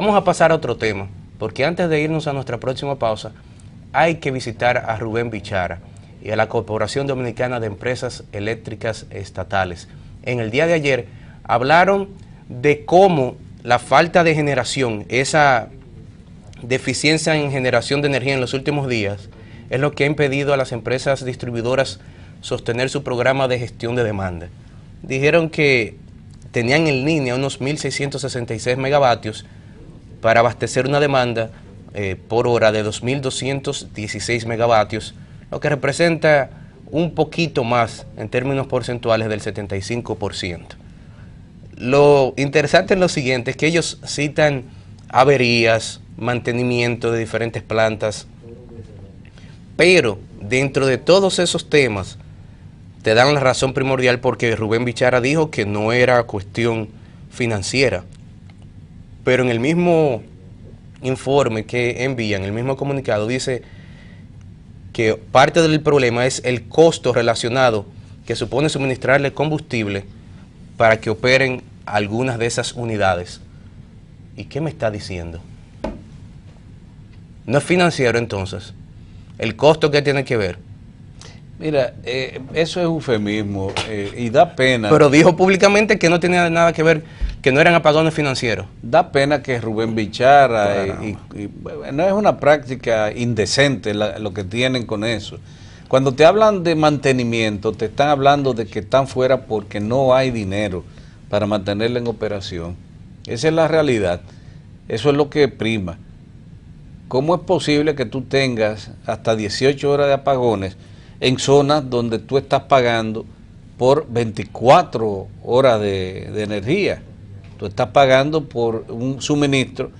Vamos a pasar a otro tema, porque antes de irnos a nuestra próxima pausa, hay que visitar a Rubén Bichara y a la Corporación Dominicana de Empresas Eléctricas Estatales. En el día de ayer hablaron de cómo la falta de generación, esa deficiencia en generación de energía en los últimos días, es lo que ha impedido a las empresas distribuidoras sostener su programa de gestión de demanda. Dijeron que tenían en línea unos 1.666 megavatios, para abastecer una demanda eh, por hora de 2.216 megavatios, lo que representa un poquito más en términos porcentuales del 75%. Lo interesante es lo siguiente, es que ellos citan averías, mantenimiento de diferentes plantas, pero dentro de todos esos temas te dan la razón primordial porque Rubén Bichara dijo que no era cuestión financiera, pero en el mismo informe que envían, el mismo comunicado, dice que parte del problema es el costo relacionado que supone suministrarle combustible para que operen algunas de esas unidades. ¿Y qué me está diciendo? No es financiero entonces. El costo que tiene que ver. Mira, eh, eso es eufemismo eh, y da pena. Pero dijo públicamente que no tenía nada que ver que no eran apagones financieros. Da pena que Rubén Bichara, y, no es una práctica indecente lo que tienen con eso. Cuando te hablan de mantenimiento, te están hablando de que están fuera porque no hay dinero para mantenerla en operación. Esa es la realidad. Eso es lo que prima. ¿Cómo es posible que tú tengas hasta 18 horas de apagones en zonas donde tú estás pagando por 24 horas de energía? Tú estás pagando por un suministro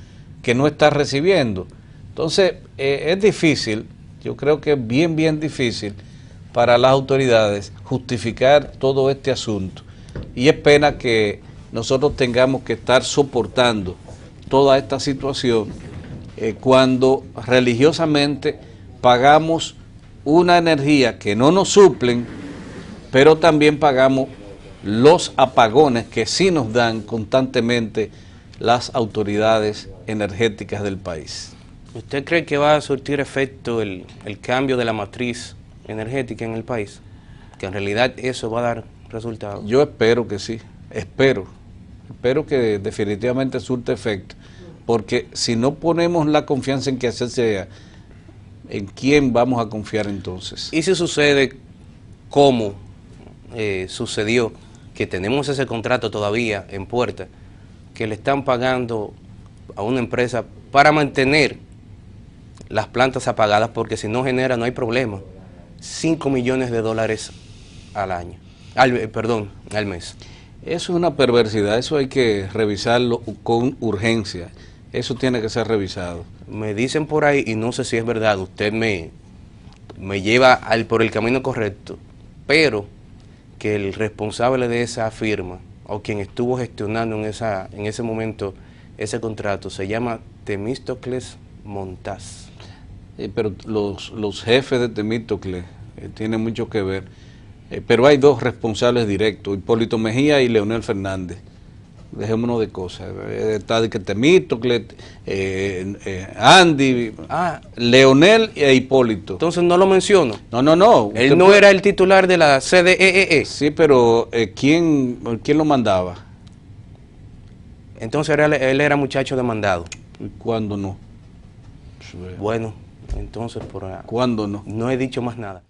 que no estás recibiendo. Entonces, eh, es difícil, yo creo que es bien, bien difícil para las autoridades justificar todo este asunto. Y es pena que nosotros tengamos que estar soportando toda esta situación eh, cuando religiosamente pagamos una energía que no nos suplen, pero también pagamos los apagones que sí nos dan constantemente las autoridades energéticas del país. ¿Usted cree que va a surtir efecto el, cambio de la matriz energética en el país? Que en realidad eso va a dar resultados. Yo espero que sí, espero, espero que definitivamente surte efecto, porque si no ponemos la confianza en que así sea, ¿en quién vamos a confiar entonces? ¿Y si sucede cómo eh, sucedió que tenemos ese contrato todavía en puerta, que le están pagando a una empresa para mantener las plantas apagadas, porque si no genera, no hay problema, 5 millones de dólares al año, al, eh, perdón, al mes. Eso es una perversidad, eso hay que revisarlo con urgencia, eso tiene que ser revisado. Me dicen por ahí, y no sé si es verdad, usted me, me lleva por el camino correcto, pero que el responsable de esa firma o quien estuvo gestionando en, esa, en ese momento ese contrato se llama Temístocles Montaz. Eh, pero los, los, jefes de Temístocles tiene eh, tienen mucho que ver, eh, pero hay dos responsables directos, Hipólito Mejía y Leonel Fernández dejémonos de cosas. Eh, está de que eh, eh, Andy, ah, Leonel e Hipólito. Entonces no lo menciono. No, no, no. Él no era el titular de la CDEE. E e. Sí, pero ¿quién, lo mandaba? Entonces él, era muchacho demandado. ¿Y cuándo no? Bueno, entonces por... ¿Cuándo no? No he dicho más nada.